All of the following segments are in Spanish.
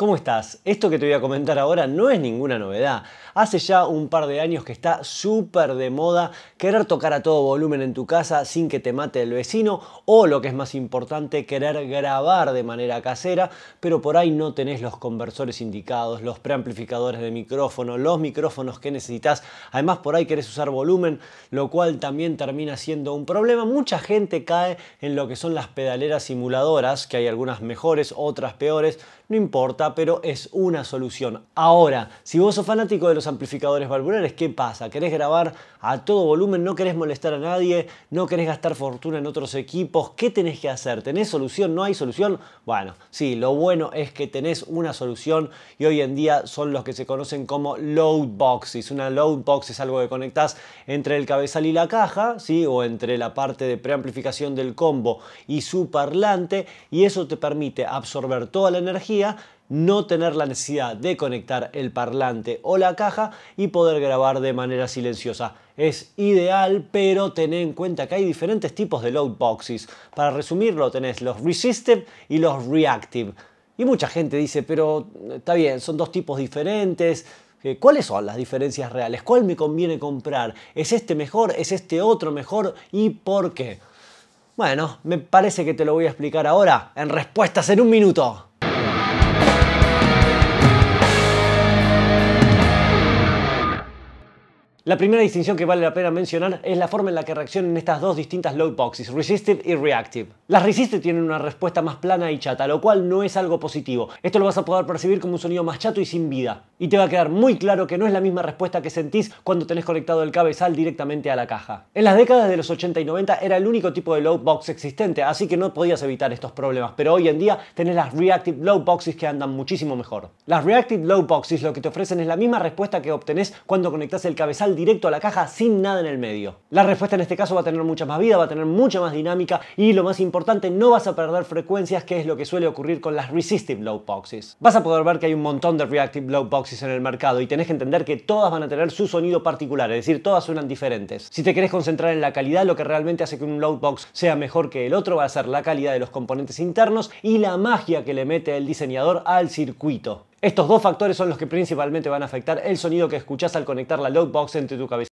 ¿Cómo estás? Esto que te voy a comentar ahora no es ninguna novedad. Hace ya un par de años que está súper de moda querer tocar a todo volumen en tu casa sin que te mate el vecino o lo que es más importante, querer grabar de manera casera, pero por ahí no tenés los conversores indicados, los preamplificadores de micrófono, los micrófonos que necesitas. Además por ahí querés usar volumen, lo cual también termina siendo un problema. Mucha gente cae en lo que son las pedaleras simuladoras, que hay algunas mejores, otras peores, no importa pero es una solución. Ahora, si vos sos fanático de los amplificadores valvulares, ¿qué pasa? ¿Querés grabar a todo volumen? ¿No querés molestar a nadie? ¿No querés gastar fortuna en otros equipos? ¿Qué tenés que hacer? ¿Tenés solución? ¿No hay solución? Bueno, sí, lo bueno es que tenés una solución y hoy en día son los que se conocen como load boxes. Una load box es algo que conectás entre el cabezal y la caja, ¿sí? o entre la parte de preamplificación del combo y su parlante y eso te permite absorber toda la energía no tener la necesidad de conectar el parlante o la caja y poder grabar de manera silenciosa. Es ideal, pero ten en cuenta que hay diferentes tipos de load boxes. Para resumirlo, tenés los resistive y los reactive. Y mucha gente dice, pero eh, está bien, son dos tipos diferentes. Eh, ¿Cuáles son las diferencias reales? ¿Cuál me conviene comprar? ¿Es este mejor? ¿Es este otro mejor? ¿Y por qué? Bueno, me parece que te lo voy a explicar ahora en respuestas en un minuto. La primera distinción que vale la pena mencionar es la forma en la que reaccionan estas dos distintas load boxes, resistive y reactive. Las resistive tienen una respuesta más plana y chata, lo cual no es algo positivo. Esto lo vas a poder percibir como un sonido más chato y sin vida. Y te va a quedar muy claro que no es la misma respuesta que sentís cuando tenés conectado el cabezal directamente a la caja. En las décadas de los 80 y 90 era el único tipo de load box existente, así que no podías evitar estos problemas, pero hoy en día tenés las reactive load boxes que andan muchísimo mejor. Las reactive load boxes lo que te ofrecen es la misma respuesta que obtenés cuando conectás el cabezal directo a la caja sin nada en el medio. La respuesta en este caso va a tener mucha más vida, va a tener mucha más dinámica y lo más importante, no vas a perder frecuencias, que es lo que suele ocurrir con las resistive low boxes. Vas a poder ver que hay un montón de reactive low boxes en el mercado y tenés que entender que todas van a tener su sonido particular, es decir, todas suenan diferentes. Si te querés concentrar en la calidad, lo que realmente hace que un low box sea mejor que el otro va a ser la calidad de los componentes internos y la magia que le mete el diseñador al circuito. Estos dos factores son los que principalmente van a afectar el sonido que escuchas al conectar la loadbox entre tu cabeza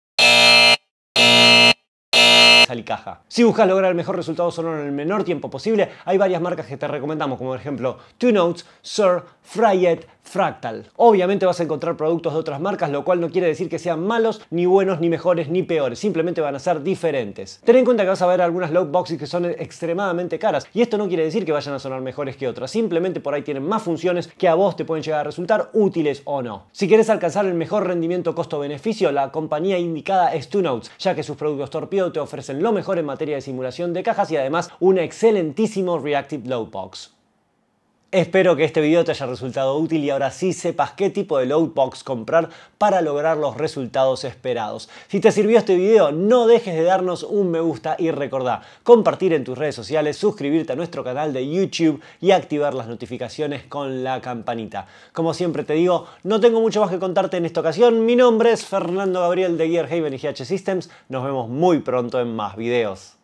y caja. Si buscas lograr el mejor resultado sonoro en el menor tiempo posible, hay varias marcas que te recomendamos, como por ejemplo Two Notes, Sir, Fryet, Fractal. Obviamente vas a encontrar productos de otras marcas, lo cual no quiere decir que sean malos, ni buenos, ni mejores, ni peores. Simplemente van a ser diferentes. Ten en cuenta que vas a ver algunas boxes que son extremadamente caras. Y esto no quiere decir que vayan a sonar mejores que otras. Simplemente por ahí tienen más funciones que a vos te pueden llegar a resultar útiles o no. Si quieres alcanzar el mejor rendimiento costo-beneficio, la compañía indicada es 2Notes, ya que sus productos Torpedo te ofrecen lo mejor en materia de simulación de cajas y además un excelentísimo Reactive Loadbox. Espero que este video te haya resultado útil y ahora sí sepas qué tipo de loadbox comprar para lograr los resultados esperados. Si te sirvió este video, no dejes de darnos un me gusta y recordá compartir en tus redes sociales, suscribirte a nuestro canal de YouTube y activar las notificaciones con la campanita. Como siempre te digo, no tengo mucho más que contarte en esta ocasión. Mi nombre es Fernando Gabriel de Gearhaven y GH Systems. Nos vemos muy pronto en más videos.